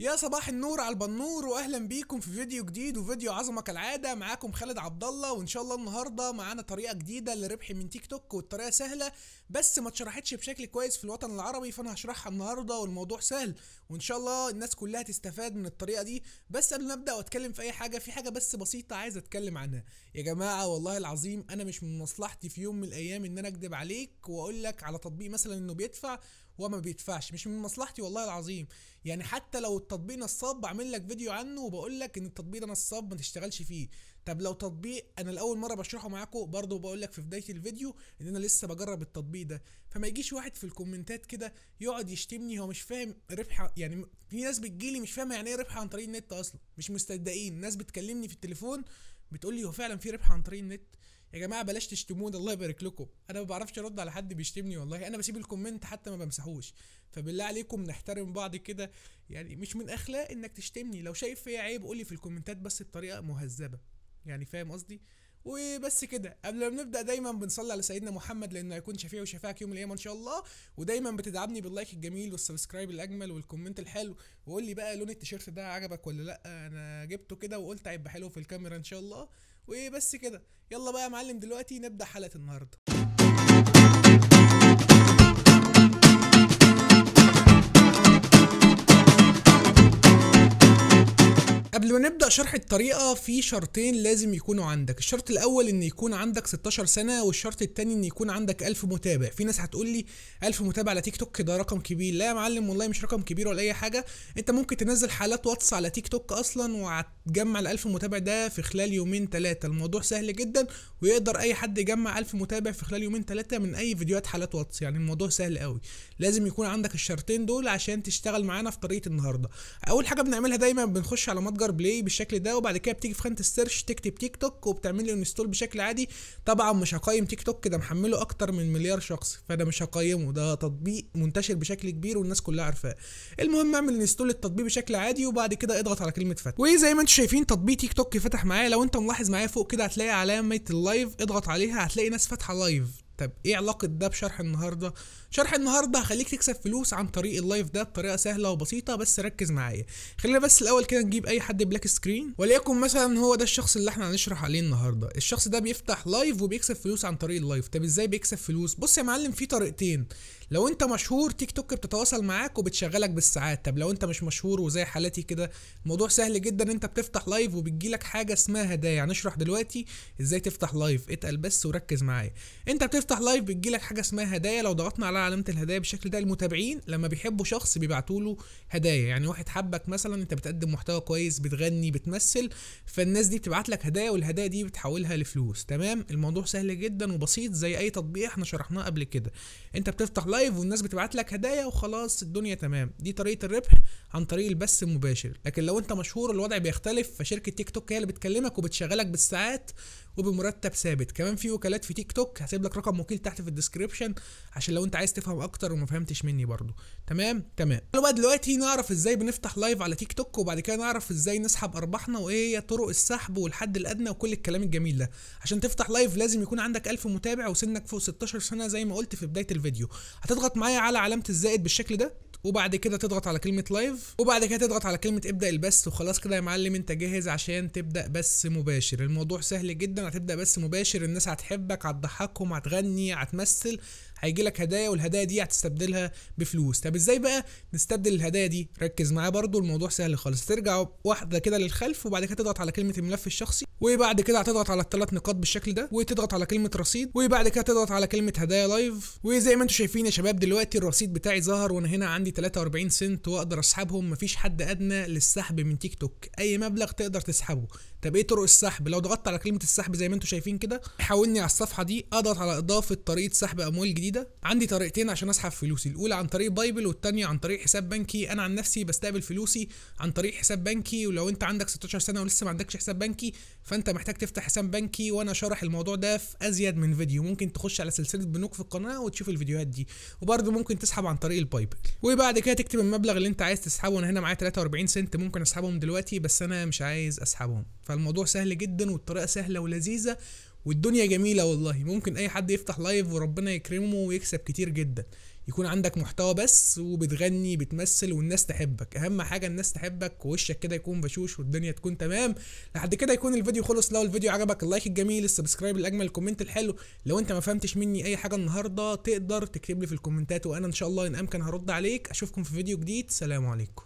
يا صباح النور على البنور واهلا بيكم في فيديو جديد وفيديو عظمه كالعاده معاكم خالد عبد الله وان شاء الله النهارده معانا طريقه جديده للربح من تيك توك والطريقه سهله بس ما اتشرحتش بشكل كويس في الوطن العربي فانا هشرحها النهارده والموضوع سهل وان شاء الله الناس كلها تستفاد من الطريقه دي بس قبل ما ابدا واتكلم في اي حاجه في حاجه بس بسيطه عايز اتكلم عنها يا جماعه والله العظيم انا مش من مصلحتي في يوم من الايام ان انا اكذب عليك واقول لك على تطبيق مثلا انه بيدفع وما بيدفعش مش من مصلحتي والله العظيم يعني حتى لو التطبيق نصاب بعمل لك فيديو عنه وبقول لك ان التطبيق ده نصاب ما تشتغلش فيه طب لو تطبيق انا لاول مره بشرحه معاكم برضه بقول لك في بدايه الفيديو ان انا لسه بجرب التطبيق ده فما يجيش واحد في الكومنتات كده يقعد يشتمني هو مش فاهم ربح يعني في ناس بتجيلي مش فاهمه يعني ايه ربح عن طريق النت اصلا مش مصدقين ناس بتكلمني في التليفون بتقول لي هو فعلا في ربح عن طريق النت يا جماعه بلاش تشتموني الله يبارك لكم انا ما بعرفش ارد على حد بيشتمني والله انا بسيب الكومنت حتى ما بمسحوش فبالله عليكم نحترم بعض كده يعني مش من اخلاق انك تشتمني لو شايف فيا عيب قول لي في الكومنتات بس بطريقه مهذبه يعني فاهم قصدي وبس كده قبل ما نبدا دايما بنصلي على سيدنا محمد لانه هيكون شفيع وشفاعك يوم القيامه ان شاء الله ودايما بتدعمني باللايك الجميل والسبسكرايب الاجمل والكومنت الحلو وقول لي بقى لون التيشيرت ده عجبك ولا لا انا جبته كده وقلت هيبقى حلو في الكاميرا ان شاء الله وبس كده يلا بقى يا معلم دلوقتي نبدا حلقه النهارده قبل ما نبدا شرح الطريقه في شرطين لازم يكونوا عندك الشرط الاول ان يكون عندك 16 سنه والشرط الثاني ان يكون عندك 1000 متابع في ناس هتقول لي 1000 متابع على تيك توك ده رقم كبير لا يا معلم والله مش رقم كبير ولا اي حاجه انت ممكن تنزل حالات واتس على تيك توك اصلا وهتجمع ال 1000 متابع ده في خلال يومين ثلاثه الموضوع سهل جدا ويقدر اي حد يجمع 1000 متابع في خلال يومين ثلاثه من اي فيديوهات حالات واتس يعني الموضوع سهل قوي لازم يكون عندك الشرطين دول عشان تشتغل معانا في طريقه النهارده اول حاجه بنعملها دايما بنخش على متجر فجر بلاي بالشكل ده وبعد كده بتيجي في خانه السيرش تكتب تيك توك وبتعمل له انستول بشكل عادي طبعا مش هقيم تيك توك ده محمله اكتر من مليار شخص فانا مش هقيمه ده تطبيق منتشر بشكل كبير والناس كلها عارفاه المهم اعمل انستول التطبيق بشكل عادي وبعد كده اضغط على كلمه فتح وزي ما انتم شايفين تطبيق تيك توك فتح معايا لو انت ملاحظ معايا فوق كده هتلاقي علامه اللايف اضغط عليها هتلاقي ناس فاتحه لايف طب ايه علاقه ده بشرح النهارده شرح النهارده هخليك تكسب فلوس عن طريق اللايف ده بطريقه سهله وبسيطه بس ركز معايا خلينا بس الاول كده نجيب اي حد بلاك سكرين وليكن مثلا هو ده الشخص اللي احنا هنشرح عليه النهارده الشخص ده بيفتح لايف وبيكسب فلوس عن طريق اللايف طب ازاي بيكسب فلوس بص يا معلم في طريقتين لو انت مشهور تيك توك بتتواصل معاك وبتشغلك بالساعات طب لو انت مش مشهور وزي حالتي كده الموضوع سهل جدا انت بتفتح لايف وبتجيلك حاجه اسمها هدايا هنشرح يعني دلوقتي ازاي تفتح لايف اتقل بس وركز معايا انت بتفتح لايف بتجيلك حاجه اسمها هدايا لو ضغطنا على علامه الهدايا بالشكل ده المتابعين لما بيحبوا شخص بيبعتوا له هدايا يعني واحد حبك مثلا انت بتقدم محتوى كويس بتغني بتمثل فالناس دي بتبعت لك هدايا والهدايا دي بتحولها لفلوس تمام الموضوع سهل جدا وبسيط زي اي تطبيق احنا شرحناه قبل كده انت بتفتح لايف والناس بتبعت لك هدايا وخلاص الدنيا تمام دي طريقه الربح عن طريق البث المباشر لكن لو انت مشهور الوضع بيختلف فشركه تيك توك هي اللي بتكلمك وبتشغلك بالساعات وبمرتب ثابت كمان في وكالات في تيك توك هسيب لك رقم وكيل تحت في الديسكريبشن عشان لو انت عايز تفهم اكتر وما فهمتش مني برضو تمام تمام بقى دلوقتي نعرف ازاي بنفتح لايف على تيك توك وبعد كده نعرف ازاي نسحب ارباحنا وايه هي طرق السحب والحد الادنى وكل الكلام الجميل ده عشان تفتح لايف لازم يكون عندك 1000 متابع وسنك فوق 16 سنه زي ما قلت في بدايه الفيديو هتضغط معايا على علامه الزائد بالشكل ده وبعد كده تضغط على كلمه لايف وبعد كده تضغط على كلمه ابدا البث وخلاص كده يا معلم انت جاهز عشان تبدا بث مباشر الموضوع سهل جدا هتبدا بث مباشر الناس هتحبك هتضحكهم هتغني هتمثل هيجي لك هدايا والهدايا دي هتستبدلها بفلوس طب ازاي بقى نستبدل الهدايا دي ركز معايا برده الموضوع سهل خالص ترجع واحده كده للخلف وبعد كده تضغط على كلمه الملف الشخصي وبعد كده هتضغط على الثلاث نقاط بالشكل ده وتضغط على كلمه رصيد وبعد كده تضغط على كلمه هدايا لايف وزي ما انتم شايفين يا شباب دلوقتي الرصيد بتاعي ظهر وانا هنا عندي 43 سنت واقدر اسحبهم مفيش حد ادنى للسحب من تيك توك اي مبلغ تقدر تسحبه طب ايه طرق السحب لو ضغطت على كلمه السحب زي ما انتم شايفين كده حاولني على الصفحه دي اضغط على اضافه طريقه سحب اموال جديدة جديده عندي طريقتين عشان اسحب فلوسي الاولى عن طريق بايبل والثانيه عن طريق حساب بنكي انا عن نفسي بستقبل فلوسي عن طريق حساب بنكي ولو انت عندك 16 سنه ولسه ما عندكش حساب بنكي فانت محتاج تفتح حساب بنكي وانا شارح الموضوع ده في ازيد من فيديو ممكن تخش على سلسله بنوك في القناه وتشوف الفيديوهات دي وبرده ممكن تسحب عن طريق البايبل وبعد كده تكتب المبلغ اللي انت عايز تسحبه انا هنا معايا 43 سنت ممكن اسحبهم دلوقتي بس انا مش عايز اسحبهم فالموضوع سهل جدا والطريقه سهله ولذيذه والدنيا جميله والله ممكن اي حد يفتح لايف وربنا يكرمه ويكسب كتير جدا يكون عندك محتوى بس وبتغني بتمثل والناس تحبك اهم حاجه الناس تحبك ووشك كده يكون بشوش والدنيا تكون تمام لحد كده يكون الفيديو خلص لو الفيديو عجبك اللايك الجميل السبسكرايب الاجمل الكومنت الحلو لو انت ما فهمتش مني اي حاجه النهارده تقدر تكتب لي في الكومنتات وانا ان شاء الله ان امكن هرد عليك اشوفكم في فيديو جديد سلام عليكم